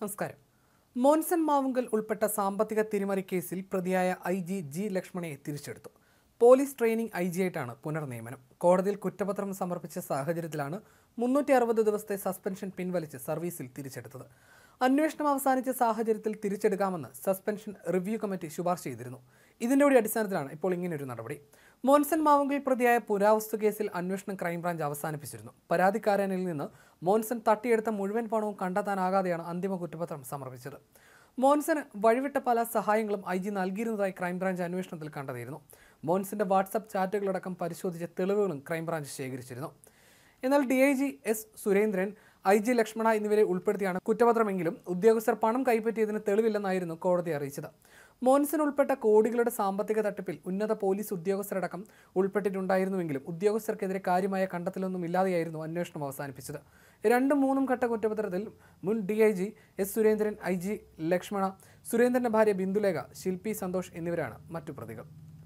നമസ്കാരം മോൻസൺ മാവുങ്കൽ ഉൾപ്പെട്ട സാമ്പത്തിക തിരിമറി കേസിൽ പ്രതിയായ ഐ ജി ജി ലക്ഷ്മണയെ തിരിച്ചെടുത്തു പോലീസ് ട്രെയിനിങ് ഐ ജി ആയിട്ടാണ് പുനർനിയമനം കോടതിയിൽ കുറ്റപത്രം സമർപ്പിച്ച സാഹചര്യത്തിലാണ് മുന്നൂറ്റി അറുപത് ദിവസത്തെ സസ്പെൻഷൻ പിൻവലിച്ച് സർവീസിൽ തിരിച്ചെടുത്തത് അന്വേഷണം അവസാനിച്ച സാഹചര്യത്തിൽ തിരിച്ചെടുക്കാമെന്ന് സസ്പെൻഷൻ റിവ്യൂ കമ്മിറ്റി ശുപാർശ ചെയ്തിരുന്നു ഇതിൻ്റെ കൂടി അടിസ്ഥാനത്തിലാണ് ഇപ്പോൾ ഇങ്ങനെയൊരു നടപടി മോൻസൺ മാവുങ്കിൽ പ്രതിയായ പുരാവസ്തു കേസിൽ അന്വേഷണം ക്രൈംബ്രാഞ്ച് അവസാനിപ്പിച്ചിരുന്നു പരാതിക്കാരനിൽ നിന്ന് മോൻസൺ തട്ടിയെടുത്ത മുഴുവൻ പണവും കണ്ടെത്താനാകാതെയാണ് അന്തിമ കുറ്റപത്രം സമർപ്പിച്ചത് മോൻസന് വഴിവിട്ട പല സഹായങ്ങളും ഐ ജി നൽകിയിരുന്നതായി ക്രൈംബ്രാഞ്ച് അന്വേഷണത്തിൽ കണ്ടെത്തിയിരുന്നു മോൻസിന്റെ വാട്സപ്പ് ചാറ്റുകളടക്കം പരിശോധിച്ച തെളിവുകളും ക്രൈംബ്രാഞ്ച് ശേഖരിച്ചിരുന്നു എന്നാൽ D I G S Surendran I G Lakshmana എന്നിവരെ ഉൾപ്പെടുത്തിയാണ് കുറ്റപത്രമെങ്കിലും ഉദ്യോഗസ്ഥർ പണം കൈപ്പറ്റിയതിന് തെളിവില്ലെന്നായിരുന്നു കോടതി അറിയിച്ചത് മോൻസൺ ഉൾപ്പെട്ട കോടികളുടെ സാമ്പത്തിക തട്ടിപ്പിൽ ഉന്നത പോലീസ് ഉദ്യോഗസ്ഥരടക്കം ഉൾപ്പെട്ടിട്ടുണ്ടായിരുന്നുവെങ്കിലും ഉദ്യോഗസ്ഥർക്കെതിരെ കാര്യമായ കണ്ടെത്തലൊന്നും ഇല്ലാതെയായിരുന്നു അന്വേഷണം അവസാനിപ്പിച്ചത് രണ്ടും മൂന്നും ഘട്ട കുറ്റപത്രത്തിൽ മുൻ D I G S Surendran I G Lakshmana സുരേന്ദ്രന്റെ ഭാര്യ ബിന്ദുലേഖ ശില്പി സന്തോഷ് എന്നിവരാണ് മറ്റു പ്രതികൾ